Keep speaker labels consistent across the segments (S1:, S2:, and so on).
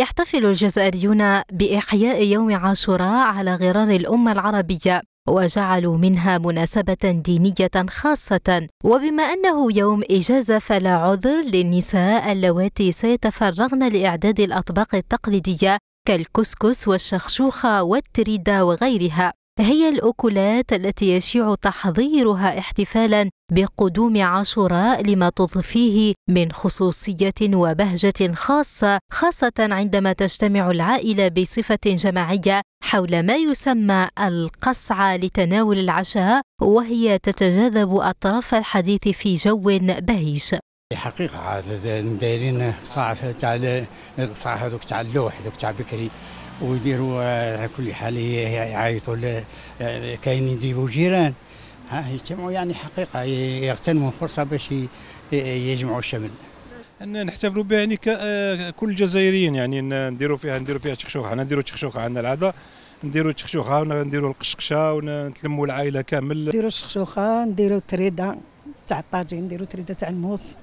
S1: يحتفل الجزائريون بإحياء يوم عاشوراء على غرار الأمة العربية وجعلوا منها مناسبة دينية خاصة وبما أنه يوم إجازة فلا عذر للنساء اللواتي سيتفرغن لإعداد الأطباق التقليدية كالكسكس والشخشوخة والتريدة وغيرها هي الأكلات التي يشيع تحضيرها احتفالا بقدوم عاشوراء لما تضفيه من خصوصية وبهجة خاصة خاصة عندما تجتمع العائلة بصفة جماعية حول ما يسمى القصعة لتناول العشاء وهي تتجاذب أطراف الحديث في جو بهيج
S2: حقيقة عاد دايرين قصاع تاع القصاع هذوك تاع اللوح هذوك تاع بكري ويديروا على كل حال يعيطوا كاين يديروا جيران ها يجتمعوا يعني حقيقة يغتنموا الفرصة باش يجمعوا الشمل
S3: ان نحتفلوا بها يعني ككل الجزائريين يعني نديروا فيها نديروا فيها تشخشوخه حنا نديروا تشخشوخه عندنا العاده نديروا تشخشوخه ونديروا القشقشه ونتلموا العائله كامل نديروا الشخشوخه نديروا تريده
S4: تاع الطاجين نديروا تريده تاع الموس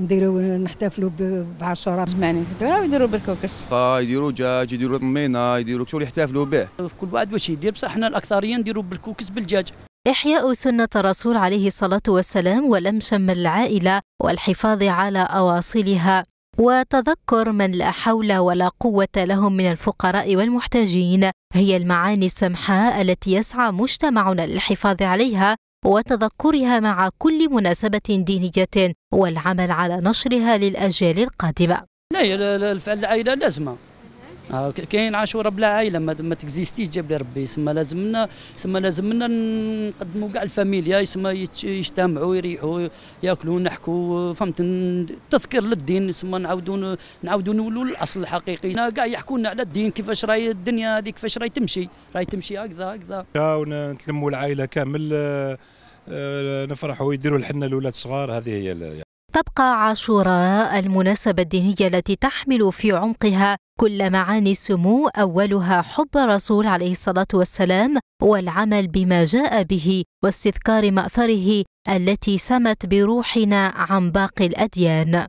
S4: نديروا نحتفلوا بعشرة زماني يديروا بالكوكس آه، يديروا دجاج يديروا مينا يديروا شو يحتفلوا به كل واحد واش يدير بصح حنا الاكثريه نديروا بالكوكس بالدجاج
S1: إحياء سنة الرسول عليه الصلاة والسلام ولم شم العائلة والحفاظ على أواصلها وتذكر من لا حول ولا قوة لهم من الفقراء والمحتاجين هي المعاني السمحاء التي يسعى مجتمعنا للحفاظ عليها وتذكرها مع كل مناسبة دينية والعمل على نشرها للأجيال القادمة
S4: لا الفعل العائلة لازمة آه، كاين عاشوراء بلا عائله ما, ما تكزيستيش جاب لي ربي سما لازمنا سما لازمنا نقدموا كاع الفاميليا يسما يجتمعوا يريحوا ياكلوا نحكوا فهمت تذكر للدين سما نعاودوا نعاودوا نولوا للاصل الحقيقي كاع يحكوا لنا على الدين كيفاش راهي الدنيا هذه كيفاش راهي تمشي
S3: راهي تمشي هكذا هكذا نتلموا العائله كامل آه، آه، نفرحوا ويديروا الحنه لولاد الصغار هذه هي
S1: تبقى عاشوراء المناسبة الدينية التي تحمل في عمقها كل معاني السمو أولها حب الرسول عليه الصلاة والسلام والعمل بما جاء به واستذكار مأثره التي سمت بروحنا عن باقي الأديان